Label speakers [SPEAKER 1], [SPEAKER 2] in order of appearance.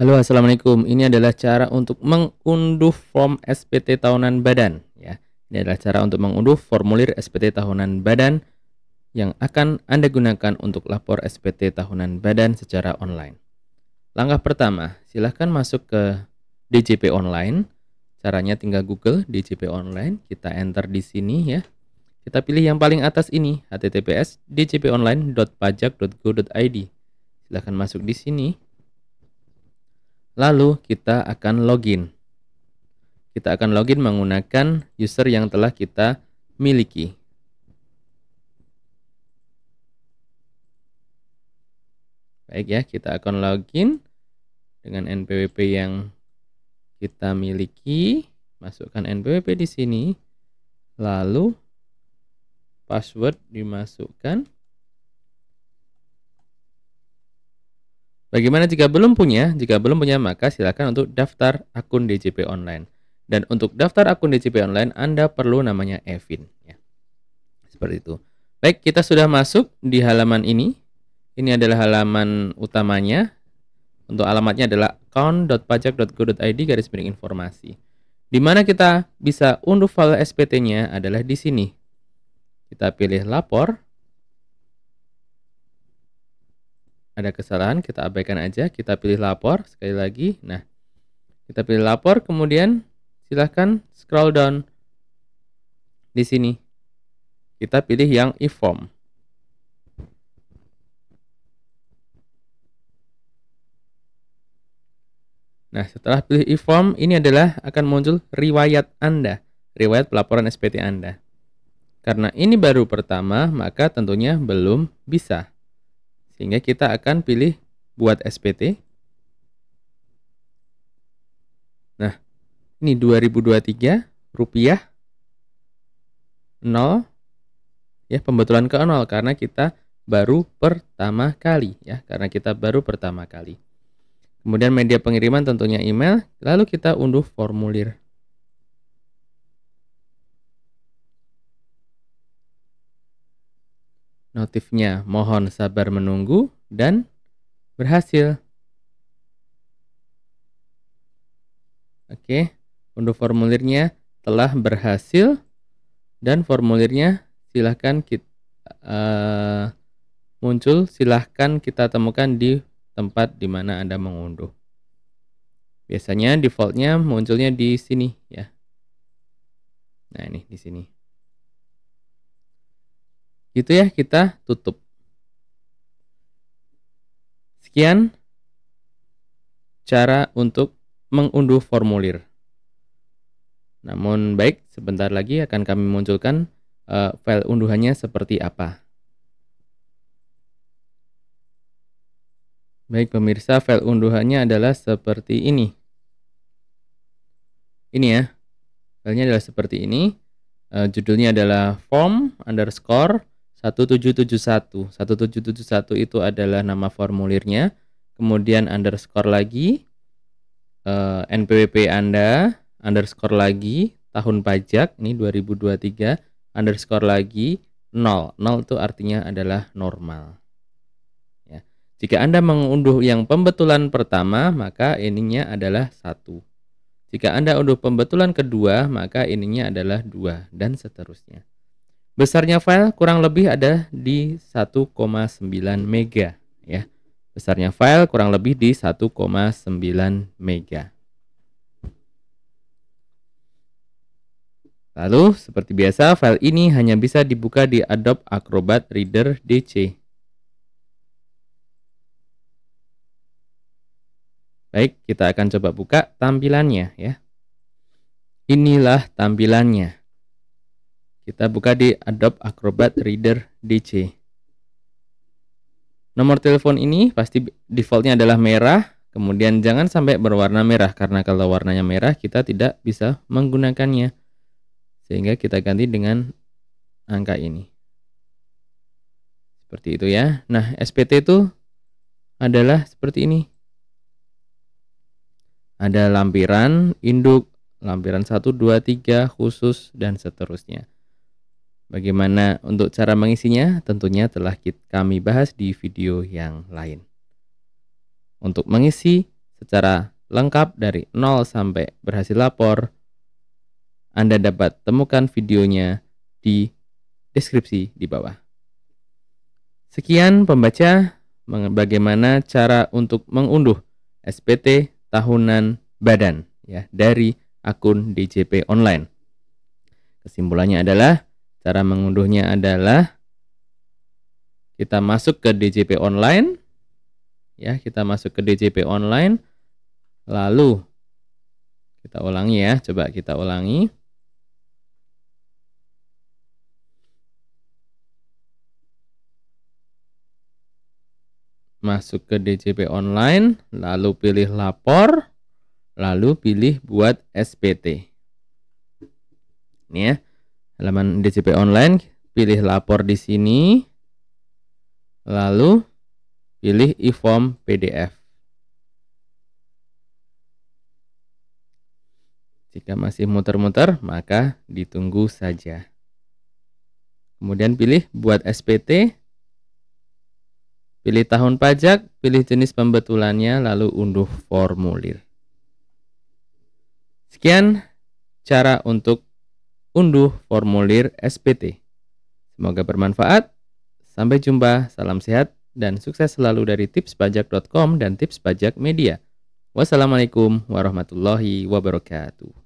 [SPEAKER 1] Halo, assalamualaikum. Ini adalah cara untuk mengunduh form SPT tahunan badan. Ya, ini adalah cara untuk mengunduh formulir SPT tahunan badan yang akan Anda gunakan untuk lapor SPT tahunan badan secara online. Langkah pertama, silahkan masuk ke DJP Online. Caranya tinggal Google DJP Online. Kita enter di sini ya. Kita pilih yang paling atas ini, https djponline.pajak.go.id. Silahkan masuk di sini. Lalu kita akan login. Kita akan login menggunakan user yang telah kita miliki. Baik ya, kita akan login dengan NPWP yang kita miliki. Masukkan NPWP di sini. Lalu password dimasukkan. Bagaimana jika belum punya? Jika belum punya, maka silakan untuk daftar akun DJP online. Dan untuk daftar akun DJP online, Anda perlu namanya Evin. Ya. Seperti itu. Baik, kita sudah masuk di halaman ini. Ini adalah halaman utamanya. Untuk alamatnya adalah account.pajak.go.id garis miring informasi. Di mana kita bisa unduh file SPT-nya adalah di sini. Kita pilih lapor, ada kesalahan kita abaikan aja kita pilih lapor sekali lagi nah kita pilih lapor kemudian silahkan scroll down di sini kita pilih yang e-form Nah, setelah pilih e-form, ini adalah akan muncul riwayat Anda, riwayat pelaporan SPT Anda. Karena ini baru pertama, maka tentunya belum bisa. Sehingga kita akan pilih buat SPT. Nah, ini 2023 rupiah 0 ya pembetulan ke 0 karena kita baru pertama kali ya karena kita baru pertama kali. Kemudian media pengiriman tentunya email, lalu kita unduh formulir. notifnya mohon sabar menunggu dan berhasil. Oke, untuk formulirnya telah berhasil dan formulirnya silahkan kita uh, eh, muncul silahkan kita temukan di tempat di mana Anda mengunduh. Biasanya defaultnya munculnya di sini ya. Nah ini di sini gitu ya kita tutup. Sekian cara untuk mengunduh formulir. Namun baik, sebentar lagi akan kami munculkan uh, file unduhannya seperti apa. Baik pemirsa, file unduhannya adalah seperti ini. Ini ya, filenya adalah seperti ini. Uh, judulnya adalah form underscore 1771. 1771 itu adalah nama formulirnya. Kemudian underscore lagi uh, eh, NPWP Anda, underscore lagi tahun pajak ini 2023, underscore lagi 0. 0 itu artinya adalah normal. Ya. Jika Anda mengunduh yang pembetulan pertama, maka ininya adalah 1. Jika Anda unduh pembetulan kedua, maka ininya adalah 2 dan seterusnya. Besarnya file kurang lebih ada di 1,9 mega ya. Besarnya file kurang lebih di 1,9 mega. Lalu seperti biasa file ini hanya bisa dibuka di Adobe Acrobat Reader DC. Baik, kita akan coba buka tampilannya ya. Inilah tampilannya. Kita buka di Adobe Acrobat Reader DC. Nomor telepon ini pasti defaultnya adalah merah, kemudian jangan sampai berwarna merah karena kalau warnanya merah kita tidak bisa menggunakannya. Sehingga kita ganti dengan angka ini. Seperti itu ya. Nah, SPT itu adalah seperti ini. Ada lampiran, induk, lampiran 1, 2, 3, khusus, dan seterusnya. Bagaimana untuk cara mengisinya? Tentunya telah kami bahas di video yang lain. Untuk mengisi secara lengkap dari nol sampai berhasil lapor, Anda dapat temukan videonya di deskripsi di bawah. Sekian pembaca bagaimana cara untuk mengunduh SPT tahunan badan ya dari akun DJP online. Kesimpulannya adalah Cara mengunduhnya adalah kita masuk ke DJP online ya, kita masuk ke DJP online lalu kita ulangi ya, coba kita ulangi. Masuk ke DJP online, lalu pilih lapor, lalu pilih buat SPT. Ini ya halaman DCP online, pilih lapor di sini, lalu pilih e-form PDF. Jika masih muter-muter, maka ditunggu saja. Kemudian pilih buat SPT, pilih tahun pajak, pilih jenis pembetulannya, lalu unduh formulir. Sekian cara untuk unduh formulir SPT. Semoga bermanfaat. Sampai jumpa, salam sehat, dan sukses selalu dari tipspajak.com dan Tips Pajak Media. Wassalamualaikum warahmatullahi wabarakatuh.